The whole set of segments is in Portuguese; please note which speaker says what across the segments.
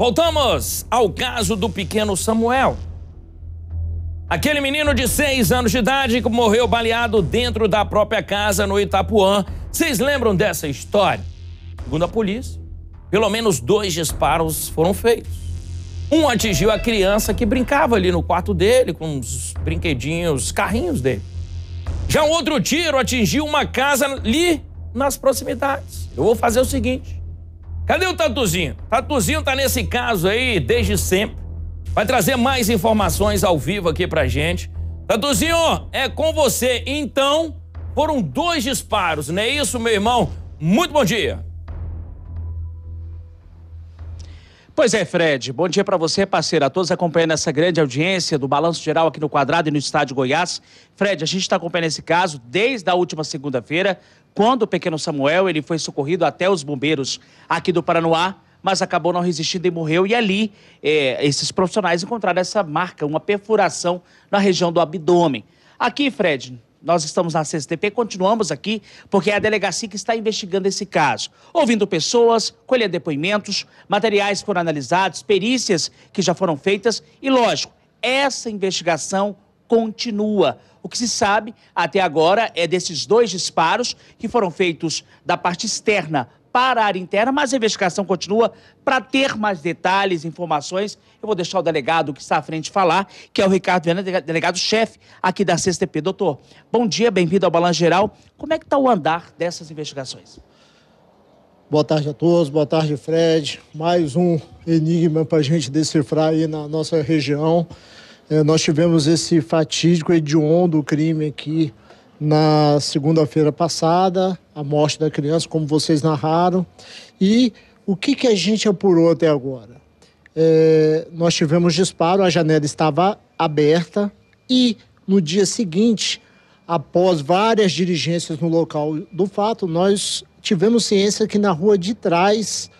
Speaker 1: Voltamos ao caso do pequeno Samuel. Aquele menino de seis anos de idade que morreu baleado dentro da própria casa no Itapuã. Vocês lembram dessa história? Segundo a polícia, pelo menos dois disparos foram feitos. Um atingiu a criança que brincava ali no quarto dele, com os brinquedinhos, os carrinhos dele. Já um outro tiro atingiu uma casa ali nas proximidades. Eu vou fazer o seguinte: Cadê o Tatuzinho? Tatuzinho tá nesse caso aí desde sempre. Vai trazer mais informações ao vivo aqui pra gente. Tatuzinho, é com você. Então, foram dois disparos, não é isso, meu irmão? Muito bom dia.
Speaker 2: Pois é, Fred. Bom dia para você, parceiro. A todos acompanhando essa grande audiência do Balanço Geral aqui no Quadrado e no Estádio Goiás. Fred, a gente está acompanhando esse caso desde a última segunda-feira, quando o pequeno Samuel ele foi socorrido até os bombeiros aqui do Paranoá, mas acabou não resistindo e morreu. E ali, é, esses profissionais encontraram essa marca, uma perfuração na região do abdômen. Aqui, Fred, nós estamos na CSTP, continuamos aqui, porque é a delegacia que está investigando esse caso. Ouvindo pessoas, colhendo depoimentos, materiais foram analisados, perícias que já foram feitas e, lógico, essa investigação continua. O que se sabe até agora é desses dois disparos que foram feitos da parte externa para a área interna, mas a investigação continua. Para ter mais detalhes, informações, eu vou deixar o delegado que está à frente falar, que é o Ricardo Viana, delegado-chefe aqui da CSTP. Doutor, bom dia, bem-vindo ao Balanço Geral. Como é que está o andar dessas investigações?
Speaker 3: Boa tarde a todos, boa tarde, Fred. Mais um enigma para a gente decifrar aí na nossa região. É, nós tivemos esse fatídico hediondo crime aqui na segunda-feira passada, a morte da criança, como vocês narraram. E o que, que a gente apurou até agora? É, nós tivemos disparo, a janela estava aberta e no dia seguinte, após várias diligências no local do fato, nós tivemos ciência que na rua de trás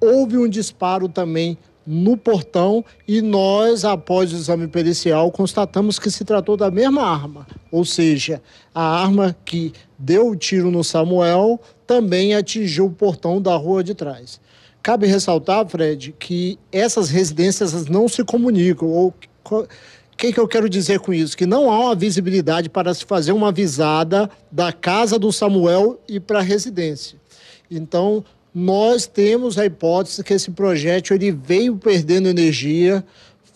Speaker 3: houve um disparo também no portão e nós, após o exame pericial, constatamos que se tratou da mesma arma, ou seja, a arma que deu o tiro no Samuel também atingiu o portão da rua de trás. Cabe ressaltar, Fred, que essas residências não se comunicam. O que, que eu quero dizer com isso? Que não há uma visibilidade para se fazer uma visada da casa do Samuel e para a residência. Então, nós temos a hipótese que esse projétil ele veio perdendo energia,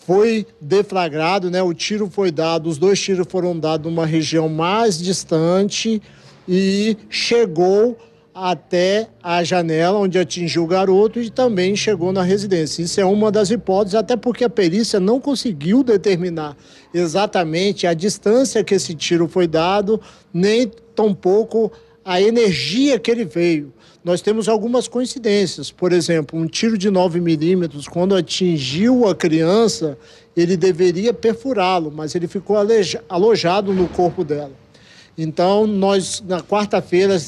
Speaker 3: foi deflagrado, né? O tiro foi dado, os dois tiros foram dados numa região mais distante e chegou até a janela onde atingiu o garoto e também chegou na residência. Isso é uma das hipóteses, até porque a perícia não conseguiu determinar exatamente a distância que esse tiro foi dado, nem tampouco a energia que ele veio. Nós temos algumas coincidências. Por exemplo, um tiro de 9 milímetros, quando atingiu a criança, ele deveria perfurá-lo, mas ele ficou alojado no corpo dela. Então, nós, na quarta-feira,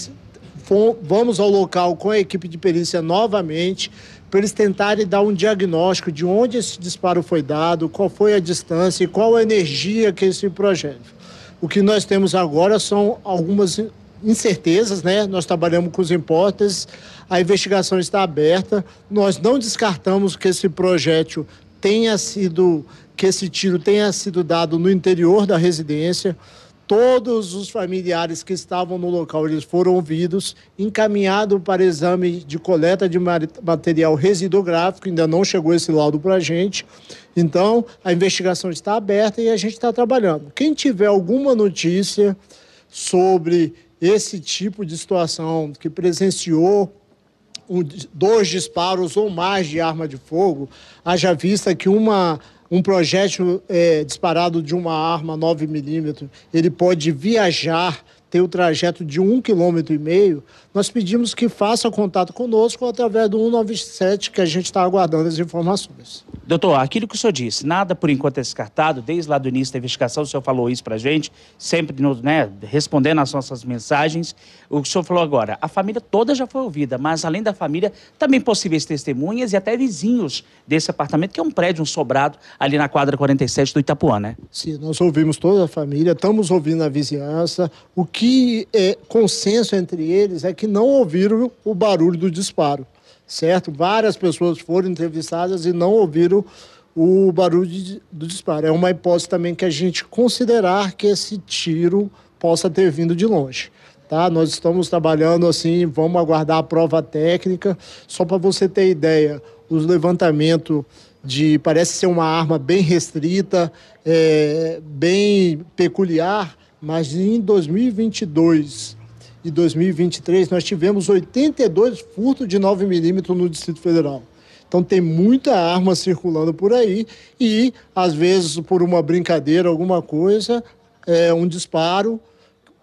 Speaker 3: vamos ao local com a equipe de perícia novamente para eles tentarem dar um diagnóstico de onde esse disparo foi dado, qual foi a distância e qual a energia que esse projétil. O que nós temos agora são algumas incertezas, né? Nós trabalhamos com os hipóteses, a investigação está aberta. Nós não descartamos que esse projétil tenha sido, que esse tiro tenha sido dado no interior da residência. Todos os familiares que estavam no local eles foram ouvidos, encaminhado para exame de coleta de material residográfico, ainda não chegou esse laudo para a gente. Então, a investigação está aberta e a gente está trabalhando. Quem tiver alguma notícia sobre esse tipo de situação que presenciou um, dois disparos ou mais de arma de fogo, haja vista que uma, um projétil é, disparado de uma arma 9mm, ele pode viajar, ter o trajeto de um quilômetro e meio, nós pedimos que faça contato conosco através do 197, que a gente está aguardando as informações.
Speaker 2: Doutor, aquilo que o senhor disse, nada por enquanto é descartado, desde lá do início da investigação, o senhor falou isso para a gente, sempre né, respondendo às nossas mensagens. O que o senhor falou agora, a família toda já foi ouvida, mas além da família, também possíveis testemunhas e até vizinhos desse apartamento, que é um prédio, um sobrado, ali na quadra 47 do Itapuã, né?
Speaker 3: Sim, nós ouvimos toda a família, estamos ouvindo a vizinhança. O que é consenso entre eles é que que não ouviram o barulho do disparo, certo? Várias pessoas foram entrevistadas e não ouviram o barulho de, do disparo. É uma hipótese também que a gente considerar que esse tiro possa ter vindo de longe. Tá? Nós estamos trabalhando assim, vamos aguardar a prova técnica. Só para você ter ideia, os levantamentos de parece ser uma arma bem restrita, é, bem peculiar, mas em 2022 de 2023, nós tivemos 82 furtos de 9 milímetros no Distrito Federal. Então tem muita arma circulando por aí e, às vezes, por uma brincadeira, alguma coisa, é, um disparo,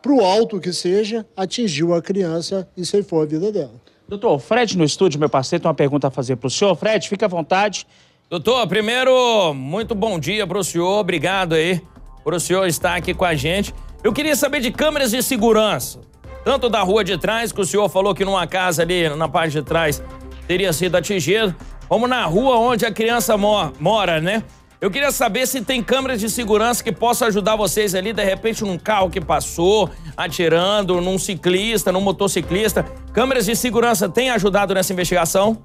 Speaker 3: para o alto que seja, atingiu a criança e ceifou a vida dela.
Speaker 2: Doutor, Fred no estúdio, meu parceiro, tem uma pergunta a fazer para o senhor. Fred, fica à
Speaker 1: vontade. Doutor, primeiro, muito bom dia para o senhor. Obrigado aí para o senhor estar aqui com a gente. Eu queria saber de câmeras de segurança tanto da rua de trás, que o senhor falou que numa casa ali na parte de trás teria sido atingido, como na rua onde a criança mora, mora né? Eu queria saber se tem câmeras de segurança que possam ajudar vocês ali, de repente, num carro que passou, atirando, num ciclista, num motociclista. Câmeras de segurança têm ajudado nessa investigação?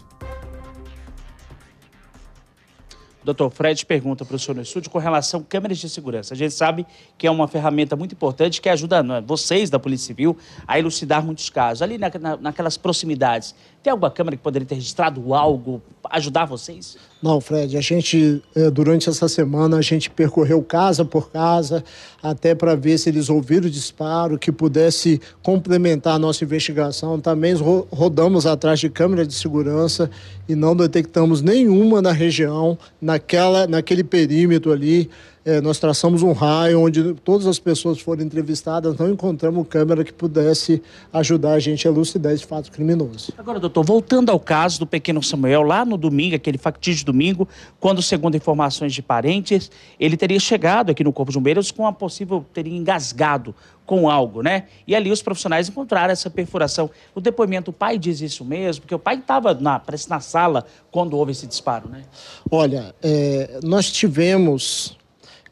Speaker 2: Dr. Fred pergunta para o senhor no estúdio com relação a câmeras de segurança. A gente sabe que é uma ferramenta muito importante que ajuda é? vocês da Polícia Civil a elucidar muitos casos. Ali na, na, naquelas proximidades, tem alguma câmera que poderia ter registrado algo, ajudar vocês?
Speaker 3: Não, Fred, a gente, é, durante essa semana, a gente percorreu casa por casa, até para ver se eles ouviram o disparo, que pudesse complementar a nossa investigação. Também rodamos atrás de câmeras de segurança e não detectamos nenhuma na região, naquela, naquele perímetro ali. É, nós traçamos um raio onde todas as pessoas foram entrevistadas, não encontramos câmera que pudesse ajudar a gente a elucidar esse fato criminoso.
Speaker 2: Agora, doutor, doutor, voltando ao caso do pequeno Samuel, lá no domingo, aquele factígio domingo, quando, segundo informações de parentes, ele teria chegado aqui no Corpo de Bombeiros com a possível, teria engasgado com algo, né? E ali os profissionais encontraram essa perfuração. O depoimento, o pai diz isso mesmo, porque o pai estava na, na sala quando houve esse disparo,
Speaker 3: né? Olha, é, nós tivemos.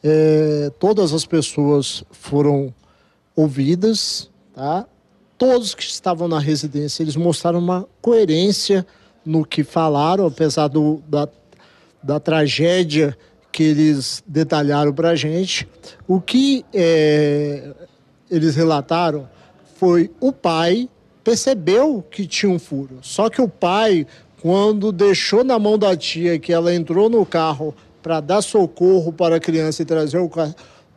Speaker 3: É, todas as pessoas foram ouvidas, tá? todos que estavam na residência, eles mostraram uma coerência no que falaram, apesar do, da, da tragédia que eles detalharam para a gente. O que é, eles relataram foi o pai percebeu que tinha um furo. Só que o pai, quando deixou na mão da tia que ela entrou no carro para dar socorro para a criança e trazer o,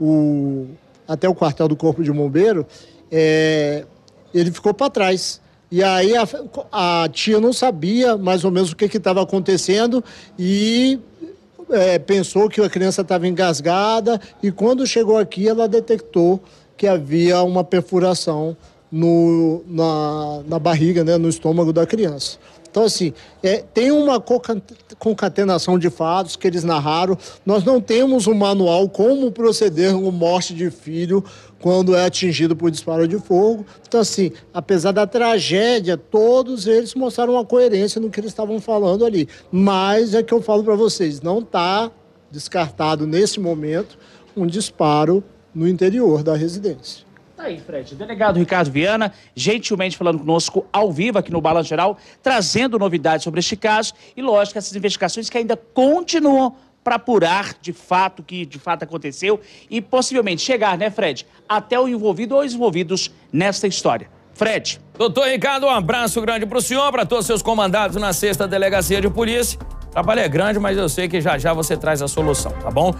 Speaker 3: o, até o quartel do corpo de bombeiro, é, ele ficou para trás. E aí a, a, tia não sabia mais ou menos o que estava acontecendo e é, pensou que a criança estava engasgada. E quando chegou aqui, ela detectou que havia uma perfuração no, na, na barriga, né, no estômago da criança. Então, assim, é, tem uma concatenação de fatos que eles narraram. Nós não temos um manual como proceder com morte de filho quando é atingido por disparo de fogo. Então, assim, apesar da tragédia, todos eles mostraram uma coerência no que eles estavam falando ali. Mas é que eu falo para vocês, não está descartado nesse momento um disparo no interior da residência
Speaker 2: aí, Fred. Delegado Ricardo Viana, gentilmente falando conosco ao vivo aqui no Balanço Geral, trazendo novidades sobre este caso e, lógico, essas investigações que ainda continuam para apurar de fato o que de fato aconteceu e possivelmente chegar, né, Fred, até o envolvido ou os envolvidos nesta história. Fred.
Speaker 1: Doutor Ricardo, um abraço grande para o senhor, para todos seus comandados na sexta delegacia de polícia. O trabalho é grande, mas eu sei que já já você traz a solução, tá bom?